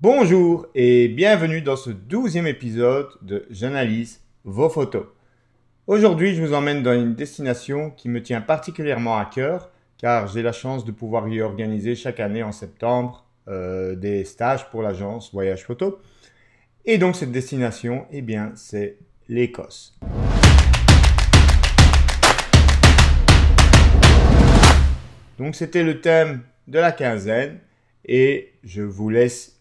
Bonjour et bienvenue dans ce douzième épisode de J'analyse vos photos. Aujourd'hui, je vous emmène dans une destination qui me tient particulièrement à cœur car j'ai la chance de pouvoir y organiser chaque année en septembre euh, des stages pour l'agence Voyage Photo. Et donc cette destination, eh bien, c'est l'Écosse. Donc c'était le thème de la quinzaine et je vous laisse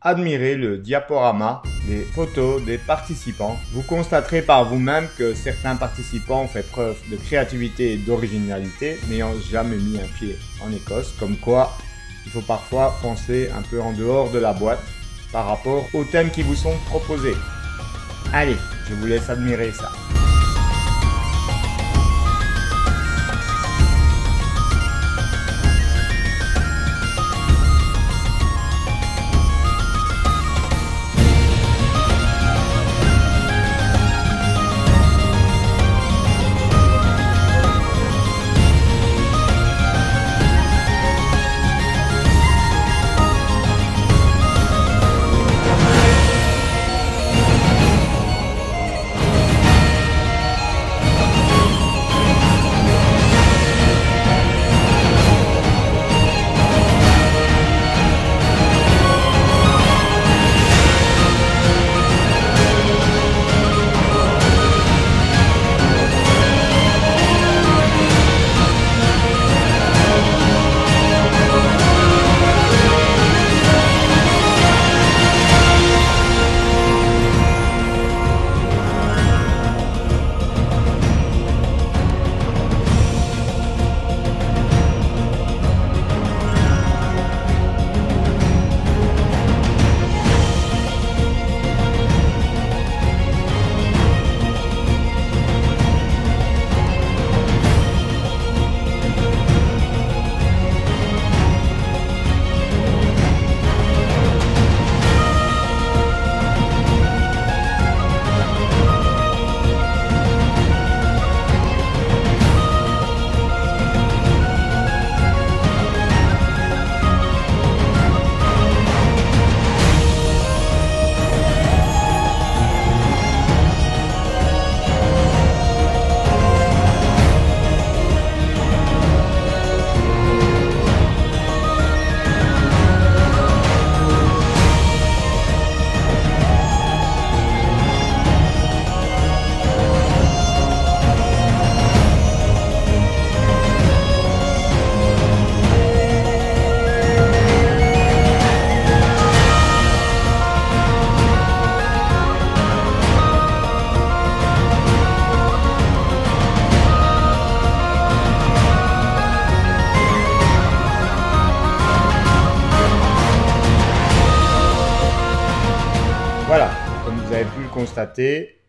Admirez le diaporama des photos des participants. Vous constaterez par vous-même que certains participants ont fait preuve de créativité et d'originalité, n'ayant jamais mis un pied en Écosse, comme quoi il faut parfois penser un peu en dehors de la boîte par rapport aux thèmes qui vous sont proposés. Allez, je vous laisse admirer ça.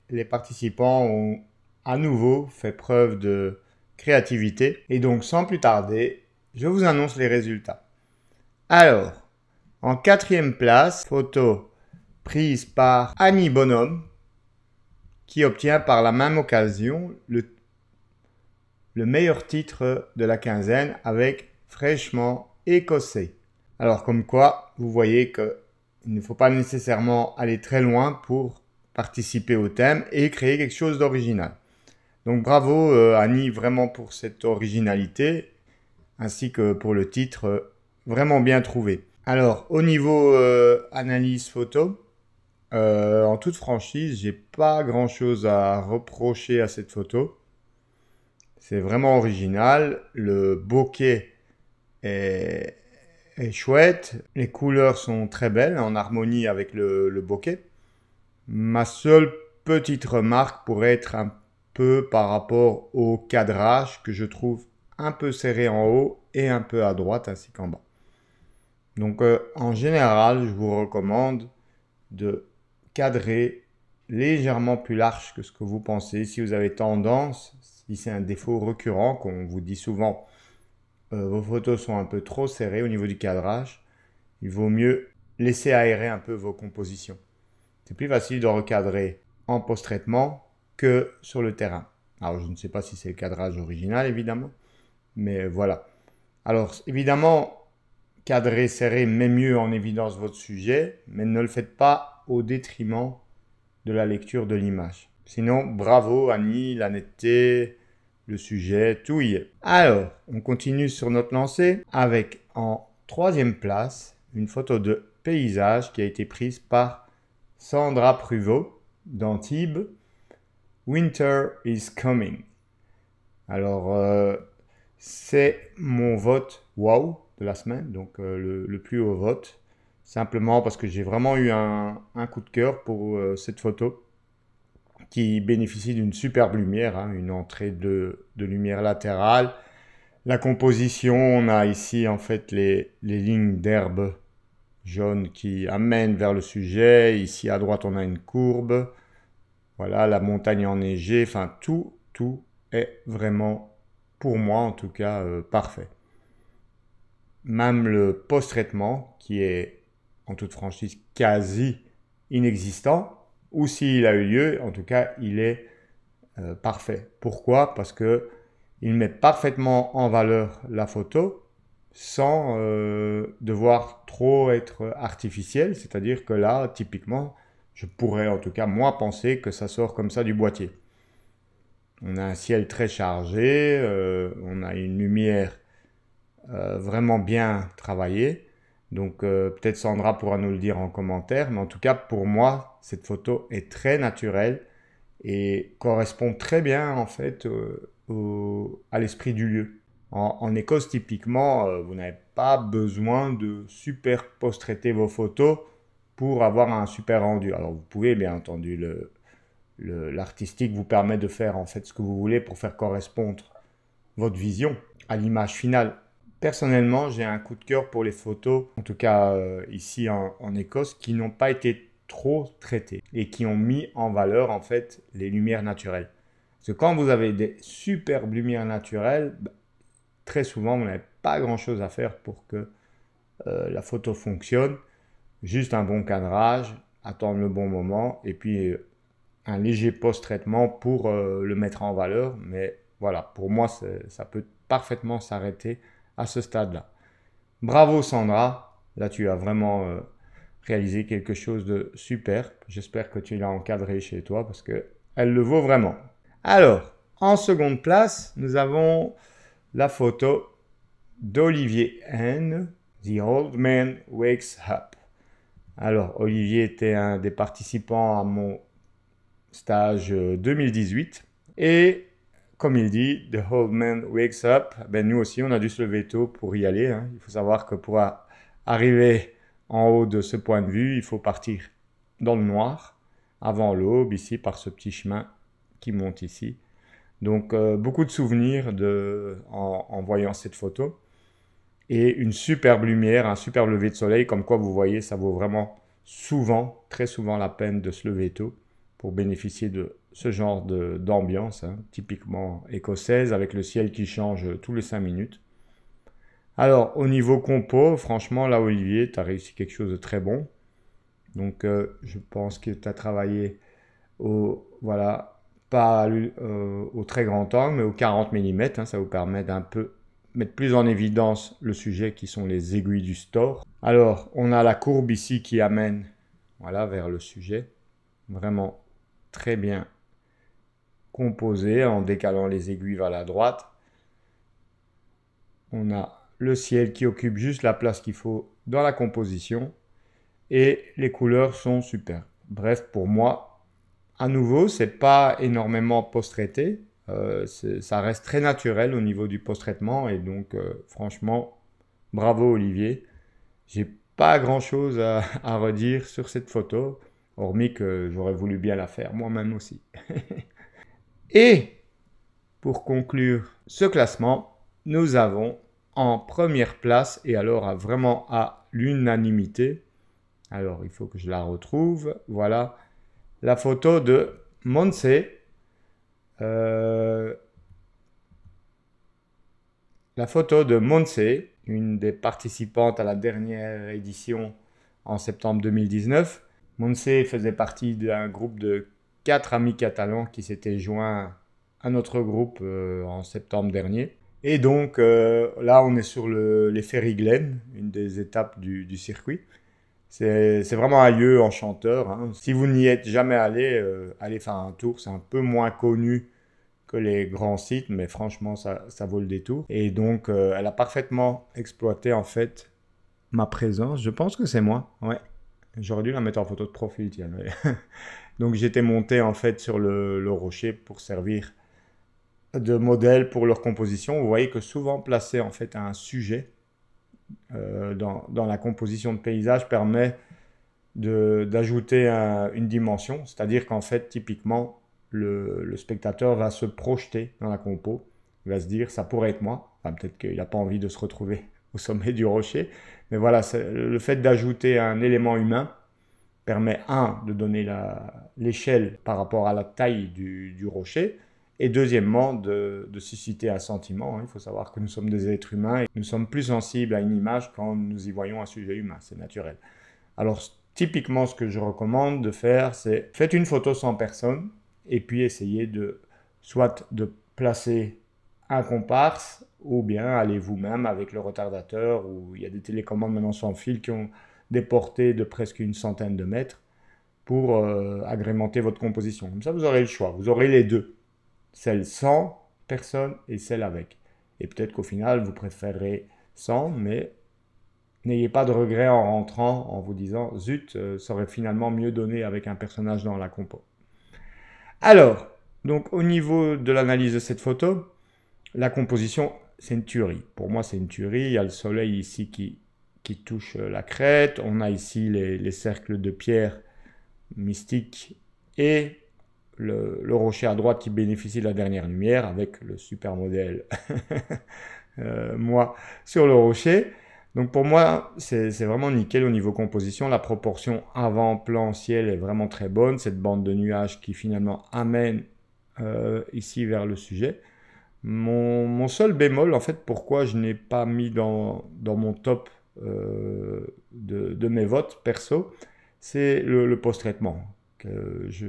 les participants ont à nouveau fait preuve de créativité. Et donc, sans plus tarder, je vous annonce les résultats. Alors, en quatrième place, photo prise par Annie Bonhomme, qui obtient par la même occasion le, le meilleur titre de la quinzaine avec fraîchement écossais. Alors comme quoi, vous voyez que il ne faut pas nécessairement aller très loin pour participer au thème et créer quelque chose d'original. Donc bravo euh, Annie vraiment pour cette originalité ainsi que pour le titre euh, vraiment bien trouvé. Alors au niveau euh, analyse photo, en toute franchise, j'ai pas grand chose à reprocher à cette photo. C'est vraiment original. Le bokeh est, chouette. Les couleurs sont très belles en harmonie avec le, le bokeh. Ma seule petite remarque pourrait être un peu par rapport au cadrage que je trouve un peu serré en haut et un peu à droite ainsi qu'en bas. Donc euh, en général, je vous recommande de cadrer légèrement plus large que ce que vous pensez. Si vous avez tendance, si c'est un défaut récurrent qu'on vous dit souvent, euh, vos photos sont un peu trop serrées au niveau du cadrage, il vaut mieux laisser aérer un peu vos compositions c'est plus facile de recadrer en post-traitement que sur le terrain. Alors, je ne sais pas si c'est le cadrage original, évidemment, mais voilà. Alors, évidemment, cadrer serré met mieux en évidence votre sujet, mais ne le faites pas au détriment de la lecture de l'image. Sinon, bravo Annie, la netteté, le sujet, tout y est. Alors, on continue sur notre lancée avec en troisième place une photo de paysage qui a été prise par Sandra Pruvot d'Antibes, Winter is Coming. Alors, euh, c'est mon vote wow de la semaine, donc euh, le, plus haut vote, simplement parce que j'ai vraiment eu un, coup de cœur pour euh, cette photo qui bénéficie d'une superbe lumière, hein, une entrée de, lumière latérale. La composition, on a ici en fait les, les lignes d'herbe jaune qui amène vers le sujet. Ici à droite, on a une courbe. Voilà, la montagne enneigée. Enfin, tout, tout est vraiment, pour moi en tout cas, euh, parfait. Même le post-traitement, qui est en toute franchise quasi inexistant, ou s'il a eu lieu, en tout cas, il est euh, parfait. Pourquoi Parce que il met parfaitement en valeur la photo, sans euh, devoir trop être artificiel. C'est-à-dire que là, typiquement, je pourrais en tout cas moi penser que ça sort comme ça du boîtier. On a un ciel très chargé, euh, on a une lumière euh, vraiment bien travaillée. Donc peut-être Sandra pourra nous le dire en commentaire, mais en tout cas pour moi, cette photo est très naturelle et correspond très bien en fait à l'esprit du lieu. En, Écosse, typiquement, euh, vous n'avez pas besoin de super post-traiter vos photos pour avoir un super rendu. Alors, vous pouvez, bien entendu, le, l'artistique vous permet de faire en fait ce que vous voulez pour faire correspondre votre vision à l'image finale. Personnellement, j'ai un coup de cœur pour les photos, en tout cas euh, ici en, Écosse, qui n'ont pas été trop traitées et qui ont mis en valeur en fait les lumières naturelles. Parce que quand vous avez des superbes lumières naturelles, bah, très souvent, on n'avait pas grand-chose à faire pour que euh, la photo fonctionne. Juste un bon cadrage, attendre le bon moment et puis euh, un léger post-traitement pour euh, le mettre en valeur. Mais voilà, pour moi, ça peut parfaitement s'arrêter à ce stade-là. Bravo Sandra, là tu as vraiment réalisé quelque chose de super. J'espère que tu l'as encadré chez toi parce que elle le vaut vraiment. Alors, en seconde place, nous avons la photo d'Olivier N. The Old Man Wakes Up. Alors, Olivier était un des participants à mon stage 2018. Euh, Et comme il dit, The Old Man Wakes Up, ben, nous aussi, on a dû se lever tôt pour y aller. Hein. Il faut savoir que pour arriver en haut de ce point de vue, il faut partir dans le noir, avant l'aube, ici, par ce petit chemin qui monte ici. Donc euh, beaucoup de souvenirs de, en, voyant cette photo. Et une superbe lumière, un superbe lever de soleil, comme quoi vous voyez, ça vaut vraiment souvent, très souvent la peine de se lever tôt pour bénéficier de ce genre d'ambiance, hein, typiquement écossaise, avec le ciel qui change tous les 5 minutes. Alors, au niveau compo, franchement, là, Olivier, tu as réussi quelque chose de très bon. Donc, euh, je pense que tu as travaillé au, voilà, pas euh, au très grand angle, mais au 40 mm. Hein, ça vous permet d'un peu mettre plus en évidence le sujet qui sont les aiguilles du store. Alors, on a la courbe ici qui amène voilà, vers le sujet. Vraiment très bien composé en décalant les aiguilles vers la droite. On a le ciel qui occupe juste la place qu'il faut dans la composition. Et les couleurs sont super. Bref, pour moi, à nouveau, c'est pas énormément post-traité. Euh, ça reste très naturel au niveau du post-traitement. Et donc, euh, franchement, bravo Olivier. J'ai pas grand chose à, à, redire sur cette photo, hormis que j'aurais voulu bien la faire moi-même aussi. et pour conclure ce classement, nous avons en première place, et alors à vraiment à l'unanimité, alors il faut que je la retrouve, voilà, la photo de Monse. Euh, la photo de Monse, une des participantes à la dernière édition en septembre 2019. Monse faisait partie d'un groupe de quatre amis catalans qui s'étaient joints à notre groupe euh, en septembre dernier. Et donc euh, là, on est sur les Ferry Glen, une des étapes du circuit. C'est vraiment un lieu enchanteur. Hein. Si vous n'y êtes jamais allé, euh, aller faire un tour. C'est un peu moins connu que les grands sites, mais franchement, ça, vaut le détour. Et donc, euh, elle a parfaitement exploité en fait ma présence. Je pense que c'est moi. J'aurais dû la mettre en photo de profil, donc, j'étais monté en fait sur le, le, rocher pour servir de modèle pour leur composition. Vous voyez que souvent placé en fait à un sujet euh, dans, la composition de paysage permet d'ajouter une dimension, c'est-à-dire qu'en fait, typiquement, le, spectateur va se projeter dans la compo, il va se dire, ça pourrait être moi, peut-être qu'il n'a pas envie de se retrouver au sommet du rocher, mais voilà, le fait d'ajouter un élément humain permet, un, de donner l'échelle par rapport à la taille du rocher, et deuxièmement de, susciter un sentiment. Hein. Il faut savoir que nous sommes des êtres humains et nous sommes plus sensibles à une image quand nous y voyons un sujet humain, c'est naturel. Alors typiquement ce que je recommande de faire, c'est faites une photo sans personne et puis essayez de soit de placer un comparse ou bien allez vous-même avec le retardateur ou il y a des télécommandes maintenant sans fil qui ont des portées de presque une centaine de mètres pour euh, agrémenter votre composition. Comme ça, vous aurez le choix, vous aurez les deux celle sans personne et celle avec. Et peut-être qu'au final, vous préférerez sans, mais n'ayez pas de regret en rentrant en vous disant zut, euh, ça aurait finalement mieux donné avec un personnage dans la compo. Alors, donc au niveau de l'analyse de cette photo, la composition, c'est une tuerie. Pour moi, c'est une tuerie. Il y a le soleil ici qui, qui touche euh, la crête. On a ici les, les cercles de pierre mystiques et le, rocher à droite qui bénéficie de la dernière lumière avec le super modèle, euh, moi sur le rocher. Donc pour moi, c'est vraiment nickel au niveau composition. La proportion avant-plan ciel est vraiment très bonne. Cette bande de nuages qui finalement amène euh, ici vers le sujet. Mon, seul bémol, en fait, pourquoi je n'ai pas mis dans, dans mon top euh, de, mes votes perso, c'est le, post-traitement. que je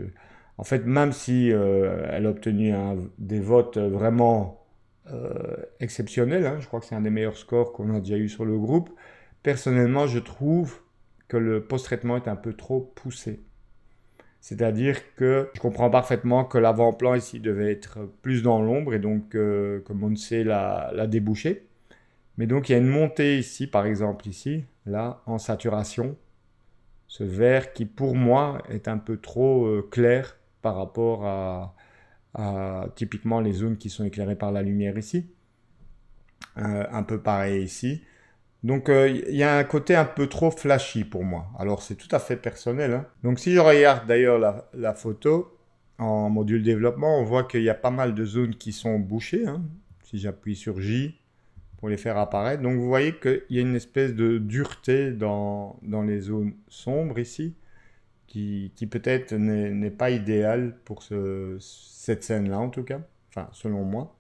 en fait, même si euh, elle a obtenu un, des votes vraiment euh, exceptionnels, hein, je crois que c'est un des meilleurs scores qu'on a déjà eu sur le groupe, personnellement, je trouve que le post-traitement est un peu trop poussé. C'est-à-dire que je comprends parfaitement que l'avant-plan ici devait être plus dans l'ombre et donc euh, on sait l'a débouché. Mais donc il y a une montée ici, par exemple ici, là, en saturation. Ce vert qui pour moi est un peu trop euh, clair par rapport à, typiquement les zones qui sont éclairées par la lumière ici. Euh, un peu pareil ici. Donc euh, il y a un côté un peu trop flashy pour moi. Alors c'est tout à fait personnel. Hein. Donc si je regarde d'ailleurs la, photo en module développement, on voit qu'il y a pas mal de zones qui sont bouchées. Hein. Si j'appuie sur J pour les faire apparaître. Donc vous voyez qu'il y a une espèce de dureté dans les zones sombres ici qui, peut-être n'est pas idéal pour ce, cette scène-là, en tout cas, enfin, selon moi.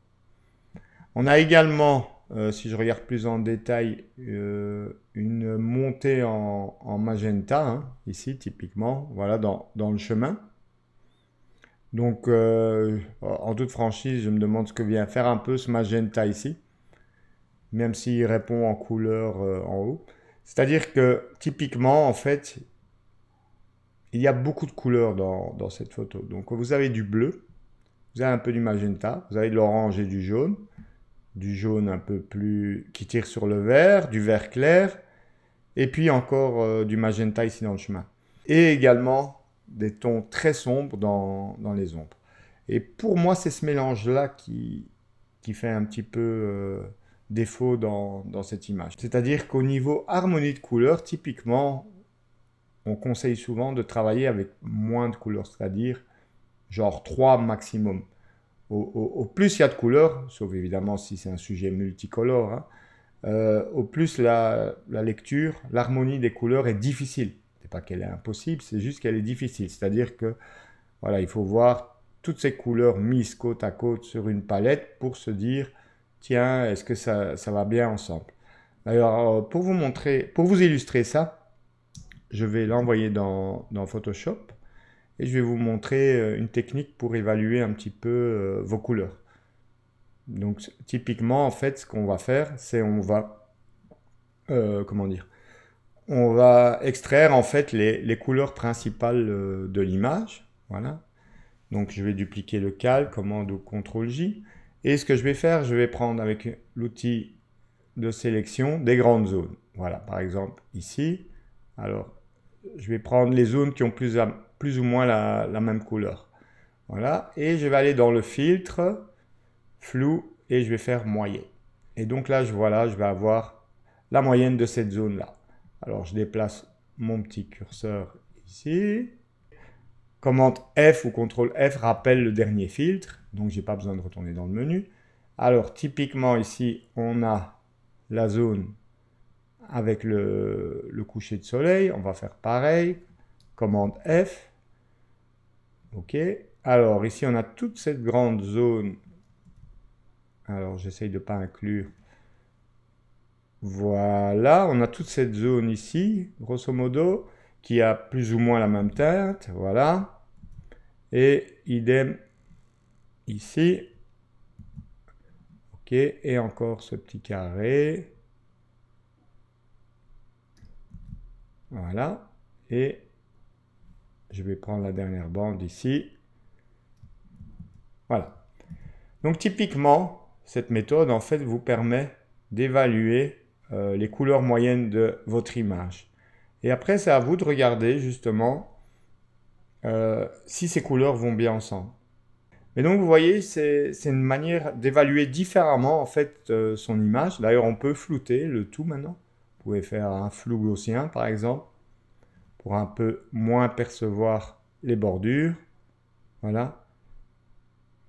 On a également, euh, si je regarde plus en détail, euh, une montée en, magenta, hein, ici, typiquement, voilà, dans, le chemin. Donc, euh, en toute franchise, je me demande ce que vient faire un peu ce magenta ici, même s'il répond en couleur en haut. C'est-à-dire que typiquement, en fait, il y a beaucoup de couleurs dans, cette photo. Donc vous avez du bleu, vous avez un peu du magenta, vous avez de l'orange et du jaune, du jaune un peu plus qui tire sur le vert, du vert clair, et puis encore euh, du magenta ici dans le chemin. Et également des tons très sombres dans, les ombres. Et pour moi, c'est ce mélange-là qui, fait un petit peu euh, défaut dans, dans cette image. C'est-à-dire qu'au niveau harmonie de couleurs, typiquement, on conseille souvent de travailler avec moins de couleurs, c'est-à-dire genre 3 maximum. Au, plus il y a de couleurs, sauf évidemment si c'est un sujet multicolore, hein, euh, au plus la, la lecture, l'harmonie des couleurs est difficile. C'est pas qu'elle est impossible, c'est juste qu'elle est difficile. C'est-à-dire que voilà, il faut voir toutes ces couleurs mises côte à côte sur une palette pour se dire tiens, est-ce que ça, ça va bien ensemble D'ailleurs, euh, pour vous montrer, pour vous illustrer ça, je vais l'envoyer dans, Photoshop et je vais vous montrer euh, une technique pour évaluer un petit peu euh, vos couleurs. Donc typiquement, en fait, ce qu'on va faire, c'est on va, euh, comment dire, on va extraire en fait les, couleurs principales de l'image. Voilà. Donc je vais dupliquer le cal, commande ou contrôle J. Et ce que je vais faire, je vais prendre avec l'outil de sélection des grandes zones. Voilà, par exemple ici. Alors je vais prendre les zones qui ont plus, ou moins la, même couleur. Voilà, et je vais aller dans le filtre, flou, et je vais faire moyen. Et donc là, je, voilà, je vais avoir la moyenne de cette zone-là. Alors, je déplace mon petit curseur ici. Commande F ou contrôle F rappelle le dernier filtre, donc je n'ai pas besoin de retourner dans le menu. Alors, typiquement ici, on a la zone avec le, coucher de soleil, on va faire pareil. Commande F. OK. Alors ici, on a toute cette grande zone. Alors j'essaye de ne pas inclure. Voilà, on a toute cette zone ici, grosso modo, qui a plus ou moins la même teinte. Voilà. Et idem ici. OK. Et encore ce petit carré. Voilà. Et je vais prendre la dernière bande ici. Voilà. Donc typiquement, cette méthode en fait vous permet d'évaluer euh, les couleurs moyennes de votre image. Et après, c'est à vous de regarder justement euh, si ces couleurs vont bien ensemble. Mais donc vous voyez, c'est une manière d'évaluer différemment en fait euh, son image. D'ailleurs, on peut flouter le tout maintenant pouvez faire un flou gaussien par exemple pour un peu moins percevoir les bordures. Voilà.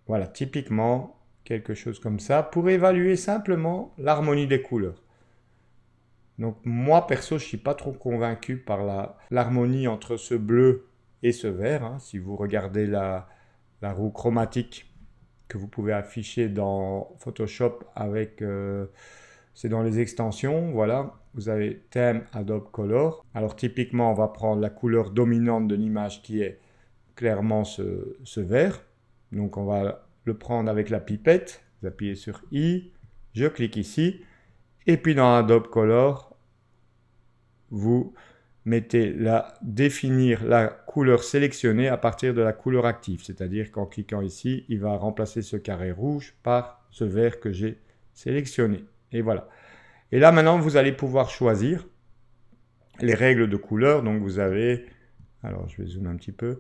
Voilà, typiquement quelque chose comme ça pour évaluer simplement l'harmonie des couleurs. Donc moi perso, je suis pas trop convaincu par l'harmonie entre ce bleu et ce vert. Hein. Si vous regardez la, roue chromatique que vous pouvez afficher dans Photoshop avec euh, c'est dans les extensions, voilà, vous avez thème Adobe Color. Alors typiquement, on va prendre la couleur dominante de l'image qui est clairement ce, vert. Donc on va le prendre avec la pipette. Vous appuyez sur I, je clique ici. Et puis dans Adobe Color, vous mettez la définir la couleur sélectionnée à partir de la couleur active. C'est-à-dire qu'en cliquant ici, il va remplacer ce carré rouge par ce vert que j'ai sélectionné. Et voilà. Et là, maintenant, vous allez pouvoir choisir les règles de couleur. Donc, vous avez, alors je vais zoomer un petit peu,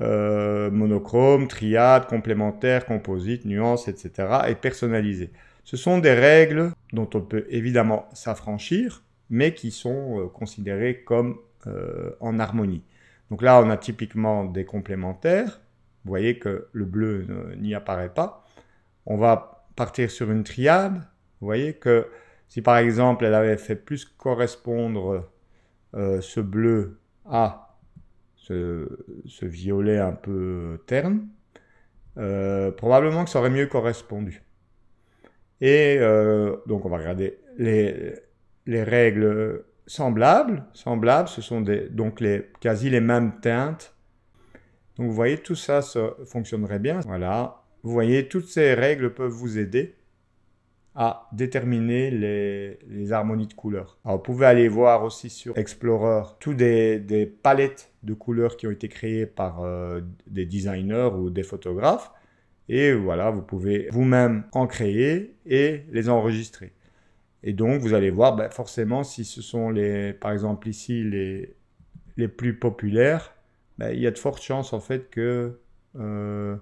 euh, monochrome, triade, complémentaire, composite, nuance, etc. et personnalisé. Ce sont des règles dont on peut évidemment s'affranchir, mais qui sont euh, considérées comme euh, en harmonie. Donc là, on a typiquement des complémentaires. Vous voyez que le bleu n'y apparaît pas. On va partir sur une triade vous voyez que si par exemple elle avait fait plus correspondre euh, ce bleu à ce, violet un peu terne, euh, probablement que ça aurait mieux correspondu. Et euh, donc on va regarder les, règles semblables. Semblables, ce sont donc les, quasi les mêmes teintes. Donc vous voyez, tout ça, ça fonctionnerait bien. Voilà, vous voyez, toutes ces règles peuvent vous aider à déterminer les, harmonies de couleurs. vous pouvez aller voir aussi sur Explorer tous des, palettes de couleurs qui ont été créées par euh, des designers ou des photographes. Et voilà, vous pouvez vous-même en créer et les enregistrer. Et donc, vous allez voir ben, forcément si ce sont les, par exemple ici, les, les plus populaires, ben, il y a de fortes chances en fait que euh,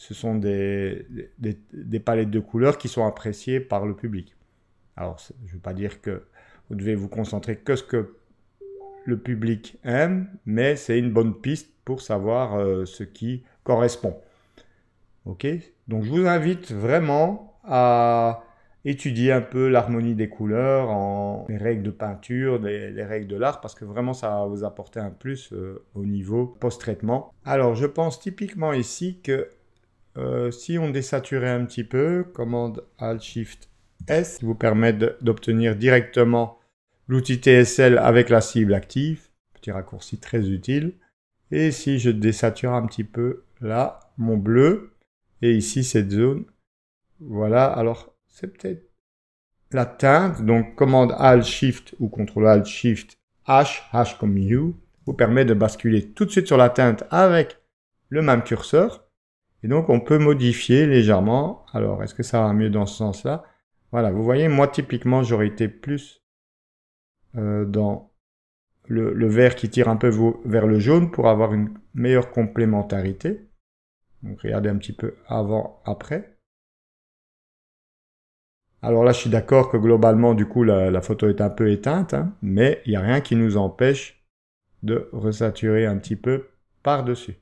ce sont des, des, palettes de couleurs qui sont appréciées par le public. Alors, je ne veux pas dire que vous devez vous concentrer que ce que le public aime, mais c'est une bonne piste pour savoir euh, ce qui correspond. Ok Donc, je vous invite vraiment à étudier un peu l'harmonie des couleurs, en, les règles de peinture, les, règles de l'art, parce que vraiment ça va vous apporter un plus euh, au niveau post-traitement. Alors je pense typiquement ici que euh, si on désaturait un petit peu, commande Alt-Shift-S qui vous permet d'obtenir directement l'outil TSL avec la cible active. Petit raccourci très utile. Et si je désature un petit peu là, mon bleu, et ici cette zone, voilà, alors c'est peut-être la teinte, donc commande Alt-Shift ou CTRL Alt-Shift H, H comme U, vous permet de basculer tout de suite sur la teinte avec le même curseur. Et donc, on peut modifier légèrement. Alors, est-ce que ça va mieux dans ce sens-là Voilà, vous voyez, moi, typiquement, j'aurais été plus euh, dans le, vert qui tire un peu vers le jaune pour avoir une meilleure complémentarité. Donc, regardez un petit peu avant, après. Alors là, je suis d'accord que globalement, du coup, la, photo est un peu éteinte, hein, mais il n'y a rien qui nous empêche de resaturer un petit peu par-dessus.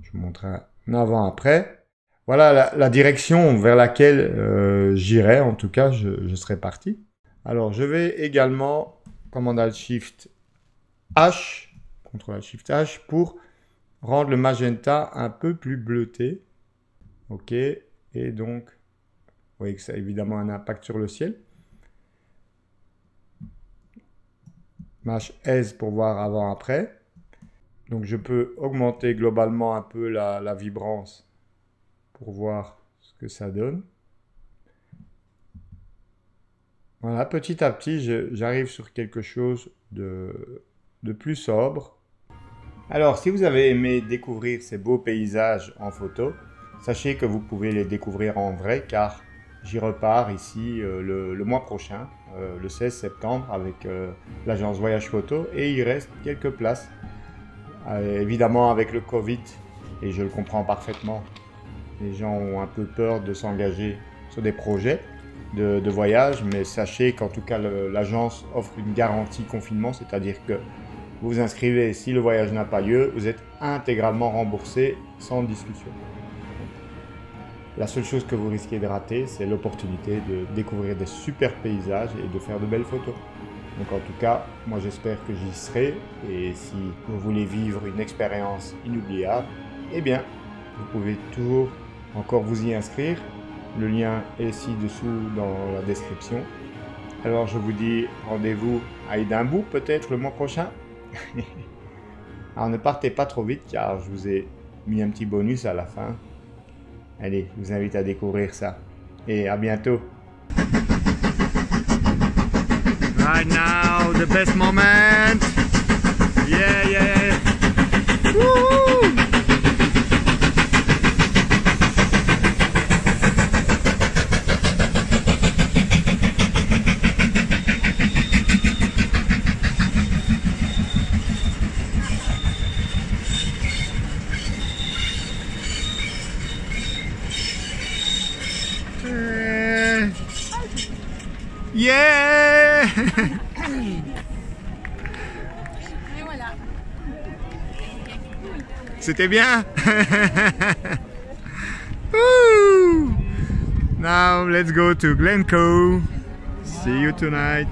Je vous un avant-après. Voilà la, direction vers laquelle euh, j'irai, en tout cas, je, serai parti. Alors, je vais également commander Shift H, Shift H, pour rendre le magenta un peu plus bleuté. OK. Et donc, vous voyez que ça a évidemment un impact sur le ciel. Mach S pour voir avant-après. Donc je peux augmenter globalement un peu la, vibrance pour voir ce que ça donne. Voilà, petit à petit, j'arrive sur quelque chose de, plus sobre. Alors, si vous avez aimé découvrir ces beaux paysages en photo, sachez que vous pouvez les découvrir en vrai car j'y repars ici euh, le, mois prochain, euh, le 16 septembre, avec euh, l'agence Voyage Photo et il reste quelques places. Euh, évidemment, avec le Covid, et je le comprends parfaitement, les gens ont un peu peur de s'engager sur des projets de, de voyage, mais sachez qu'en tout cas, l'agence offre une garantie confinement, c'est-à-dire que vous vous inscrivez, si le voyage n'a pas lieu, vous êtes intégralement remboursé sans discussion. La seule chose que vous risquez de rater, c'est l'opportunité de découvrir des super paysages et de faire de belles photos. Donc en tout cas, moi j'espère que j'y serai et si vous voulez vivre une expérience inoubliable, eh bien, vous pouvez toujours encore vous y inscrire. Le lien est ci-dessous dans la description. Alors je vous dis rendez-vous à Edimbourg peut-être le mois prochain. Alors ne partez pas trop vite car je vous ai mis un petit bonus à la fin. Allez, je vous invite à découvrir ça. Et à bientôt. Right now, the best moment. Yeah, yeah, yeah. Yeah! Eh. C'était bien Now let's go to Glencoe. See you tonight.